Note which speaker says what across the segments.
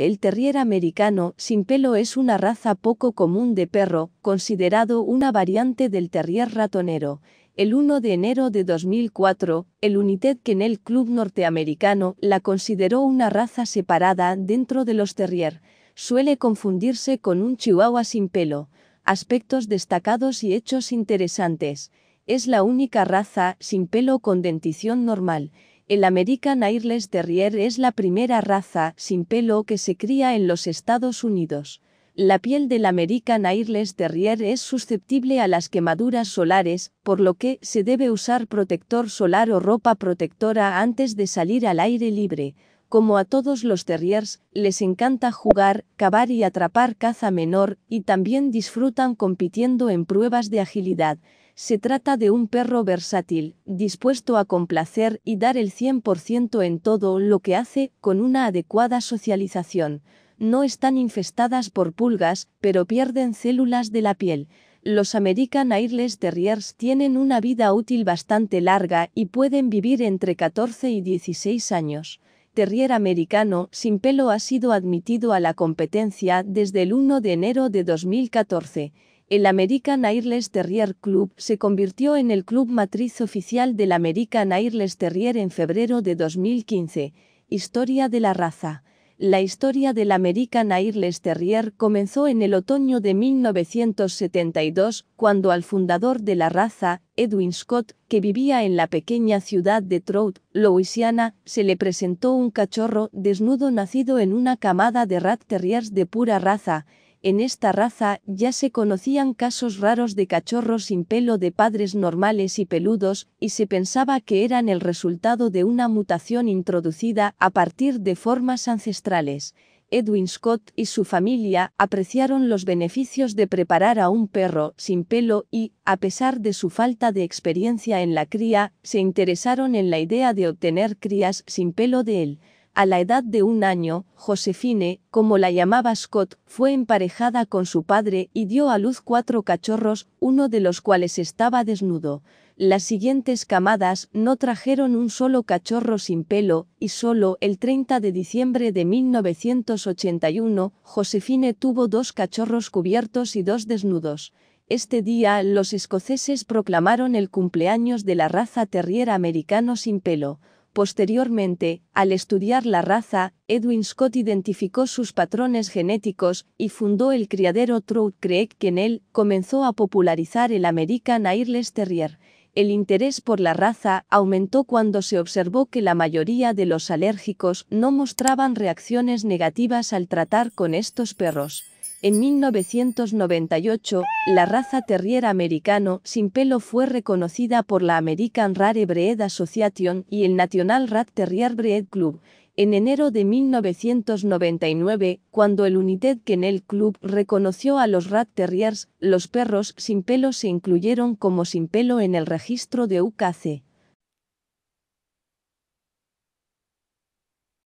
Speaker 1: El terrier americano sin pelo es una raza poco común de perro, considerado una variante del terrier ratonero. El 1 de enero de 2004, el United Kennel Club norteamericano la consideró una raza separada dentro de los terrier. Suele confundirse con un chihuahua sin pelo. Aspectos destacados y hechos interesantes. Es la única raza sin pelo con dentición normal. El American Airless Terrier es la primera raza sin pelo que se cría en los Estados Unidos. La piel del American Airless Terrier es susceptible a las quemaduras solares, por lo que se debe usar protector solar o ropa protectora antes de salir al aire libre. Como a todos los terriers, les encanta jugar, cavar y atrapar caza menor, y también disfrutan compitiendo en pruebas de agilidad. Se trata de un perro versátil, dispuesto a complacer y dar el 100% en todo lo que hace con una adecuada socialización. No están infestadas por pulgas, pero pierden células de la piel. Los American Airless Terriers tienen una vida útil bastante larga y pueden vivir entre 14 y 16 años. Terrier americano sin pelo ha sido admitido a la competencia desde el 1 de enero de 2014 el American Airless Terrier Club se convirtió en el club matriz oficial del American Airless Terrier en febrero de 2015. Historia de la raza. La historia del American Airless Terrier comenzó en el otoño de 1972, cuando al fundador de la raza, Edwin Scott, que vivía en la pequeña ciudad de Trout, Louisiana, se le presentó un cachorro desnudo nacido en una camada de rat terriers de pura raza, en esta raza ya se conocían casos raros de cachorros sin pelo de padres normales y peludos, y se pensaba que eran el resultado de una mutación introducida a partir de formas ancestrales. Edwin Scott y su familia apreciaron los beneficios de preparar a un perro sin pelo y, a pesar de su falta de experiencia en la cría, se interesaron en la idea de obtener crías sin pelo de él. A la edad de un año, Josefine, como la llamaba Scott, fue emparejada con su padre y dio a luz cuatro cachorros, uno de los cuales estaba desnudo. Las siguientes camadas no trajeron un solo cachorro sin pelo, y solo el 30 de diciembre de 1981, Josefine tuvo dos cachorros cubiertos y dos desnudos. Este día los escoceses proclamaron el cumpleaños de la raza terriera americano sin pelo. Posteriormente, al estudiar la raza, Edwin Scott identificó sus patrones genéticos y fundó el criadero Trout Creek que en él comenzó a popularizar el American Airless Terrier. El interés por la raza aumentó cuando se observó que la mayoría de los alérgicos no mostraban reacciones negativas al tratar con estos perros. En 1998, la raza terrier americano sin pelo fue reconocida por la American Rare Breed Association y el National Rat Terrier Breed Club. En enero de 1999, cuando el United Kennel Club reconoció a los Rat Terriers, los perros sin pelo se incluyeron como sin pelo en el registro de UKC.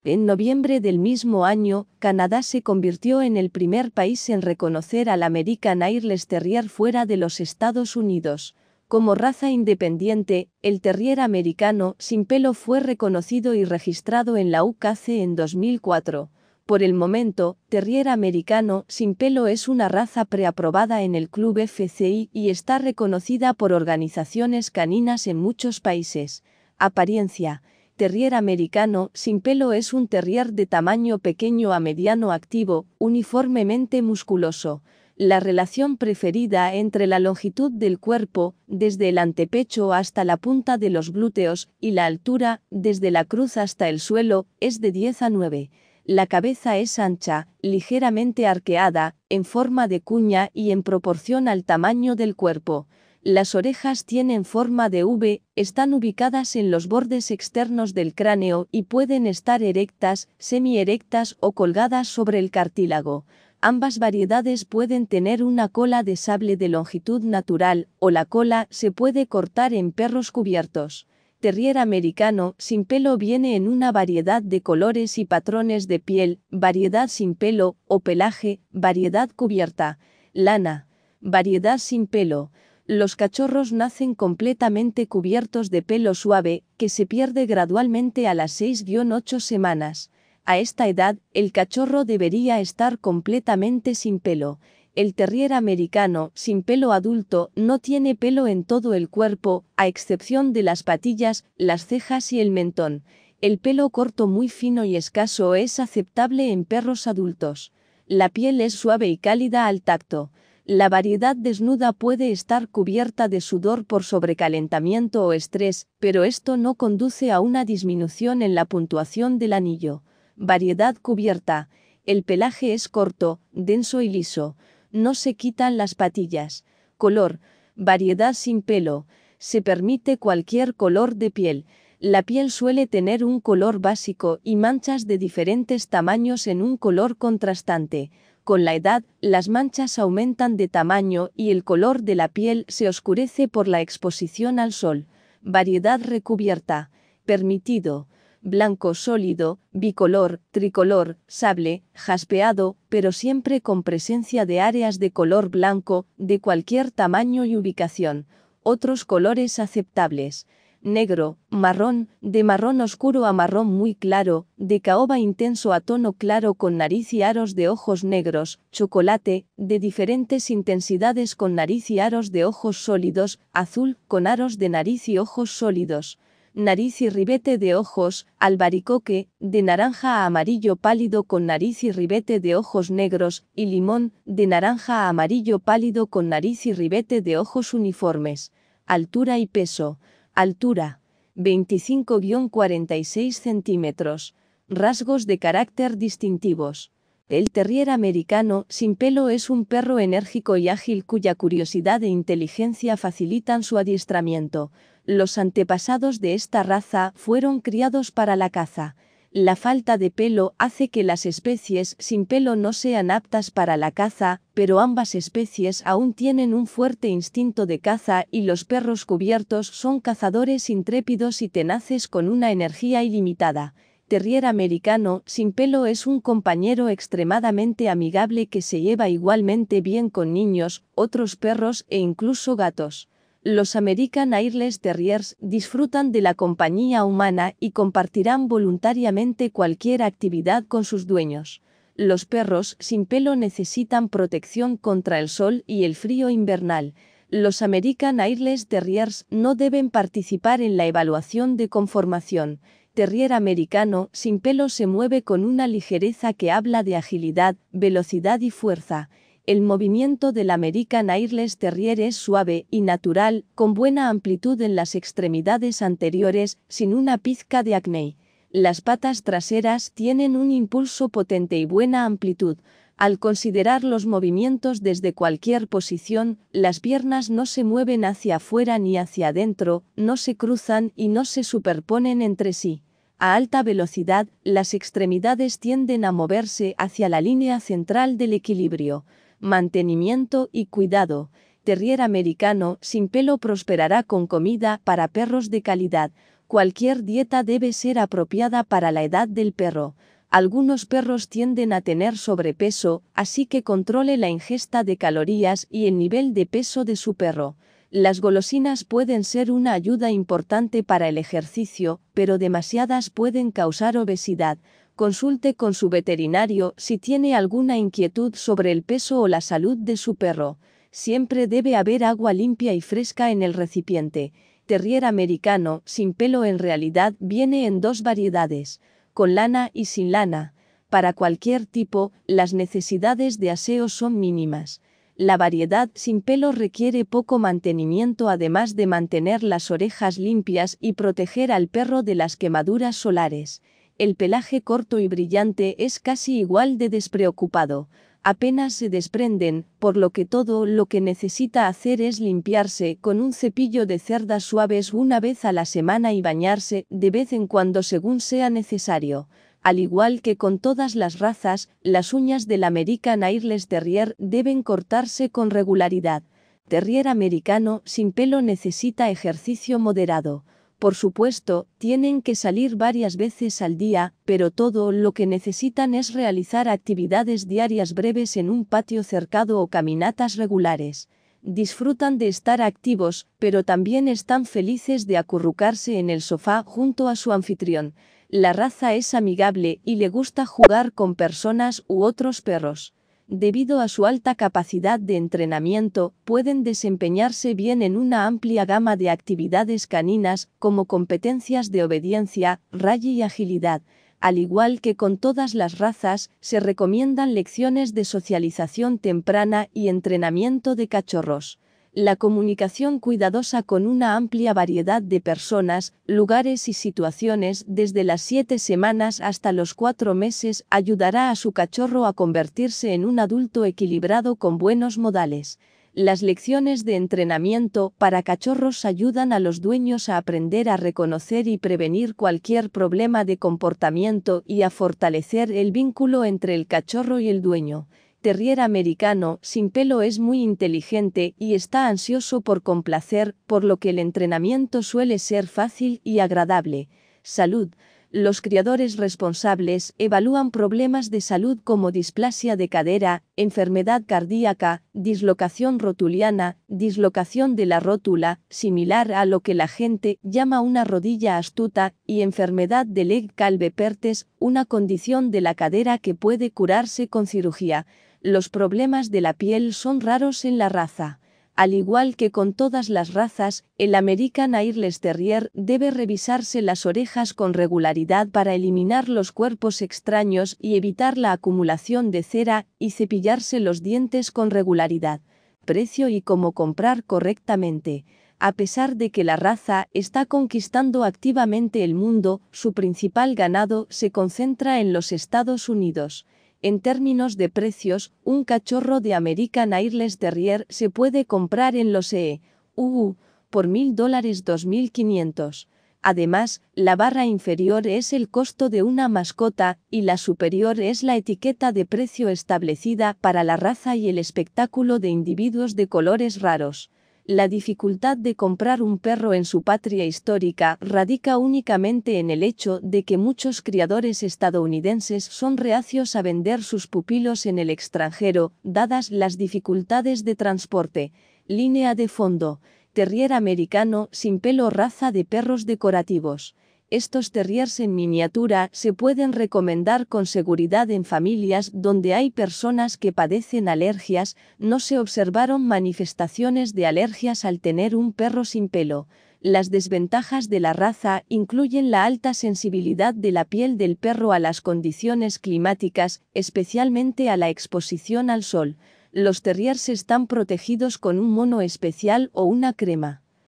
Speaker 1: En noviembre del mismo año, Canadá se convirtió en el primer país en reconocer al American Airless Terrier fuera de los Estados Unidos. Como raza independiente, el terrier americano sin pelo fue reconocido y registrado en la UKC en 2004. Por el momento, terrier americano sin pelo es una raza preaprobada en el club FCI y está reconocida por organizaciones caninas en muchos países. Apariencia Terrier americano sin pelo es un terrier de tamaño pequeño a mediano activo, uniformemente musculoso. La relación preferida entre la longitud del cuerpo, desde el antepecho hasta la punta de los glúteos, y la altura, desde la cruz hasta el suelo, es de 10 a 9. La cabeza es ancha, ligeramente arqueada, en forma de cuña y en proporción al tamaño del cuerpo. Las orejas tienen forma de V, están ubicadas en los bordes externos del cráneo y pueden estar erectas, semi-erectas o colgadas sobre el cartílago. Ambas variedades pueden tener una cola de sable de longitud natural, o la cola se puede cortar en perros cubiertos. Terrier americano sin pelo viene en una variedad de colores y patrones de piel, variedad sin pelo o pelaje, variedad cubierta, lana, variedad sin pelo los cachorros nacen completamente cubiertos de pelo suave, que se pierde gradualmente a las 6-8 semanas. A esta edad, el cachorro debería estar completamente sin pelo. El terrier americano, sin pelo adulto, no tiene pelo en todo el cuerpo, a excepción de las patillas, las cejas y el mentón. El pelo corto muy fino y escaso es aceptable en perros adultos. La piel es suave y cálida al tacto la variedad desnuda puede estar cubierta de sudor por sobrecalentamiento o estrés, pero esto no conduce a una disminución en la puntuación del anillo. Variedad cubierta. El pelaje es corto, denso y liso. No se quitan las patillas. Color. Variedad sin pelo. Se permite cualquier color de piel. La piel suele tener un color básico y manchas de diferentes tamaños en un color contrastante. Con la edad, las manchas aumentan de tamaño y el color de la piel se oscurece por la exposición al sol. Variedad recubierta. Permitido. Blanco sólido, bicolor, tricolor, sable, jaspeado, pero siempre con presencia de áreas de color blanco, de cualquier tamaño y ubicación. Otros colores aceptables negro, marrón, de marrón oscuro a marrón muy claro, de caoba intenso a tono claro con nariz y aros de ojos negros, chocolate, de diferentes intensidades con nariz y aros de ojos sólidos, azul, con aros de nariz y ojos sólidos, nariz y ribete de ojos, albaricoque, de naranja a amarillo pálido con nariz y ribete de ojos negros, y limón, de naranja a amarillo pálido con nariz y ribete de ojos uniformes. Altura y peso, Altura, 25-46 centímetros. Rasgos de carácter distintivos. El terrier americano sin pelo es un perro enérgico y ágil cuya curiosidad e inteligencia facilitan su adiestramiento. Los antepasados de esta raza fueron criados para la caza. La falta de pelo hace que las especies sin pelo no sean aptas para la caza, pero ambas especies aún tienen un fuerte instinto de caza y los perros cubiertos son cazadores intrépidos y tenaces con una energía ilimitada. Terrier americano sin pelo es un compañero extremadamente amigable que se lleva igualmente bien con niños, otros perros e incluso gatos los American Airless Terriers disfrutan de la compañía humana y compartirán voluntariamente cualquier actividad con sus dueños. Los perros sin pelo necesitan protección contra el sol y el frío invernal. Los American Airless Terriers no deben participar en la evaluación de conformación. Terrier americano sin pelo se mueve con una ligereza que habla de agilidad, velocidad y fuerza. El movimiento del American Airless Terrier es suave y natural, con buena amplitud en las extremidades anteriores, sin una pizca de acné. Las patas traseras tienen un impulso potente y buena amplitud. Al considerar los movimientos desde cualquier posición, las piernas no se mueven hacia afuera ni hacia adentro, no se cruzan y no se superponen entre sí. A alta velocidad, las extremidades tienden a moverse hacia la línea central del equilibrio mantenimiento y cuidado. Terrier americano sin pelo prosperará con comida para perros de calidad. Cualquier dieta debe ser apropiada para la edad del perro. Algunos perros tienden a tener sobrepeso, así que controle la ingesta de calorías y el nivel de peso de su perro. Las golosinas pueden ser una ayuda importante para el ejercicio, pero demasiadas pueden causar obesidad consulte con su veterinario si tiene alguna inquietud sobre el peso o la salud de su perro. Siempre debe haber agua limpia y fresca en el recipiente. Terrier americano, sin pelo en realidad, viene en dos variedades, con lana y sin lana. Para cualquier tipo, las necesidades de aseo son mínimas. La variedad sin pelo requiere poco mantenimiento además de mantener las orejas limpias y proteger al perro de las quemaduras solares. El pelaje corto y brillante es casi igual de despreocupado, apenas se desprenden, por lo que todo lo que necesita hacer es limpiarse con un cepillo de cerdas suaves una vez a la semana y bañarse de vez en cuando según sea necesario. Al igual que con todas las razas, las uñas del American Airless Terrier deben cortarse con regularidad. Terrier americano sin pelo necesita ejercicio moderado por supuesto, tienen que salir varias veces al día, pero todo lo que necesitan es realizar actividades diarias breves en un patio cercado o caminatas regulares. Disfrutan de estar activos, pero también están felices de acurrucarse en el sofá junto a su anfitrión. La raza es amigable y le gusta jugar con personas u otros perros debido a su alta capacidad de entrenamiento, pueden desempeñarse bien en una amplia gama de actividades caninas, como competencias de obediencia, raye y agilidad. Al igual que con todas las razas, se recomiendan lecciones de socialización temprana y entrenamiento de cachorros la comunicación cuidadosa con una amplia variedad de personas, lugares y situaciones desde las siete semanas hasta los cuatro meses ayudará a su cachorro a convertirse en un adulto equilibrado con buenos modales. Las lecciones de entrenamiento para cachorros ayudan a los dueños a aprender a reconocer y prevenir cualquier problema de comportamiento y a fortalecer el vínculo entre el cachorro y el dueño terrier americano sin pelo es muy inteligente y está ansioso por complacer, por lo que el entrenamiento suele ser fácil y agradable. Salud, los criadores responsables evalúan problemas de salud como displasia de cadera, enfermedad cardíaca, dislocación rotuliana, dislocación de la rótula, similar a lo que la gente llama una rodilla astuta, y enfermedad de leg calvepertes, una condición de la cadera que puede curarse con cirugía. Los problemas de la piel son raros en la raza. Al igual que con todas las razas, el American Airless Terrier debe revisarse las orejas con regularidad para eliminar los cuerpos extraños y evitar la acumulación de cera, y cepillarse los dientes con regularidad. Precio y cómo comprar correctamente. A pesar de que la raza está conquistando activamente el mundo, su principal ganado se concentra en los Estados Unidos. En términos de precios, un cachorro de American Airlines Terrier se puede comprar en los UU, e, por 1.000 dólares 2.500. Además, la barra inferior es el costo de una mascota y la superior es la etiqueta de precio establecida para la raza y el espectáculo de individuos de colores raros. La dificultad de comprar un perro en su patria histórica radica únicamente en el hecho de que muchos criadores estadounidenses son reacios a vender sus pupilos en el extranjero, dadas las dificultades de transporte. Línea de fondo. Terrier americano sin pelo raza de perros decorativos. Estos terriers en miniatura se pueden recomendar con seguridad en familias donde hay personas que padecen alergias, no se observaron manifestaciones de alergias al tener un perro sin pelo. Las desventajas de la raza incluyen la alta sensibilidad de la piel del perro a las condiciones climáticas, especialmente a la exposición al sol. Los terriers están protegidos con un mono especial o una crema.